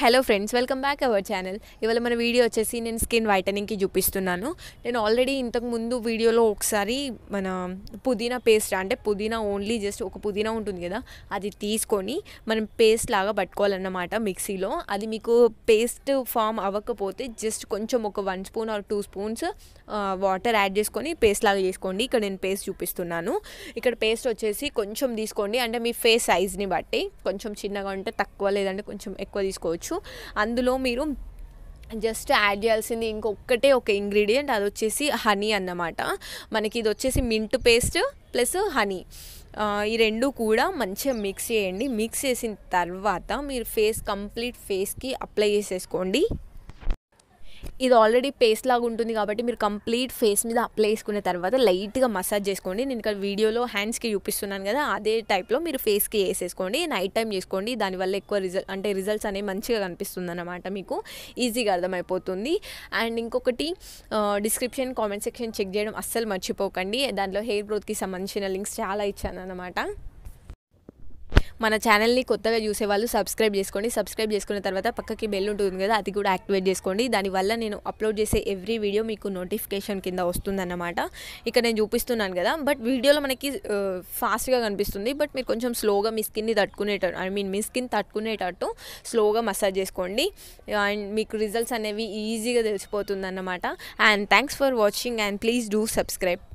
hello friends welcome back our channel ఇవాళ మన video వచ్చేసి నేను స్కిన్ వైటనింగ్కి చూపిస్తున్నాను నేను ఆల్రెడీ ఇంతకు ముందు వీడియోలో ఒకసారి మన పుదీనా పేస్ట్ అంటే పుదీనా ఓన్లీ జస్ట్ ఒక పుదీనా ఉంటుంది కదా అది తీసుకొని మనం పేస్ట్ లాగా పట్టుకోవాలన్నమాట మిక్సీలో అది మీకు పేస్ట్ ఫామ్ అవ్వకపోతే జస్ట్ కొంచెం ఒక one spoon or two spoons water add చేసుకొని పేస్ట్ లాగా చేసుకోండి ఇక్కడ నేను పేస్ట్ చూపిస్తున్నాను ఇక్కడ పేస్ట్ వచ్చేసి కొంచెం తీసుకోండి అంటే మీ ఫేస్ సైజ్ని బట్టి కొంచెం చిన్నగా ఉంటే తక్కువ లేదంటే కొంచెం ఎక్కువ తీసుకోవచ్చు చేసుకోవచ్చు అందులో మీరు జస్ట్ యాడ్ చేయాల్సింది ఇంకొకటే ఒక ఇంగ్రీడియంట్ అది వచ్చేసి హనీ అన్నమాట మనకి ఇది వచ్చేసి మింట్ పేస్ట్ ప్లస్ హనీ ఈ రెండు కూడా మంచిగా మిక్స్ చేయండి మిక్స్ చేసిన తర్వాత మీరు ఫేస్ కంప్లీట్ ఫేస్కి అప్లై చేసేసుకోండి ఇది ఆల్రెడీ పేస్ట్ లాగా ఉంటుంది కాబట్టి మీరు కంప్లీట్ ఫేస్ మీద అప్లై చేసుకున్న తర్వాత లైట్గా మసాజ్ చేసుకోండి నేను ఇక్కడ వీడియోలో హ్యాండ్స్కి చూపిస్తున్నాను కదా అదే టైప్లో మీరు ఫేస్కి వేసేసుకోండి నైట్ టైం చేసుకోండి దానివల్ల ఎక్కువ రిజల్ట్ అంటే రిజల్ట్స్ అనేవి మంచిగా కనిపిస్తుంది అనమాట మీకు ఈజీగా అర్థమైపోతుంది అండ్ ఇంకొకటి డిస్క్రిప్షన్ కామెంట్ సెక్షన్ చెక్ చేయడం అస్సలు మర్చిపోకండి దాంట్లో హెయిర్ గ్రోత్కి సంబంధించిన లింక్స్ చాలా ఇచ్చాను అనమాట మన ఛానల్ని కొత్తగా చూసేవాళ్ళు సబ్స్క్రైబ్ చేసుకోండి సబ్స్క్రైబ్ చేసుకున్న తర్వాత పక్కకి బెల్ ఉంటుంది కదా అది కూడా యాక్టివేట్ చేసుకోండి దానివల్ల నేను అప్లోడ్ చేసే ఎవ్రీ వీడియో మీకు నోటిఫికేషన్ కింద వస్తుందన్నమాట ఇక్కడ నేను చూపిస్తున్నాను కదా బట్ వీడియోలో మనకి ఫాస్ట్గా కనిపిస్తుంది బట్ మీరు కొంచెం స్లోగా మీ స్కిన్ని తట్టుకునేటట్టు ఐ మీన్ మీ స్కిన్ తట్టుకునేటట్టు స్లోగా మసాజ్ చేసుకోండి అండ్ మీకు రిజల్ట్స్ అనేవి ఈజీగా తెలిసిపోతుంది అన్నమాట and thanks for watching and please do subscribe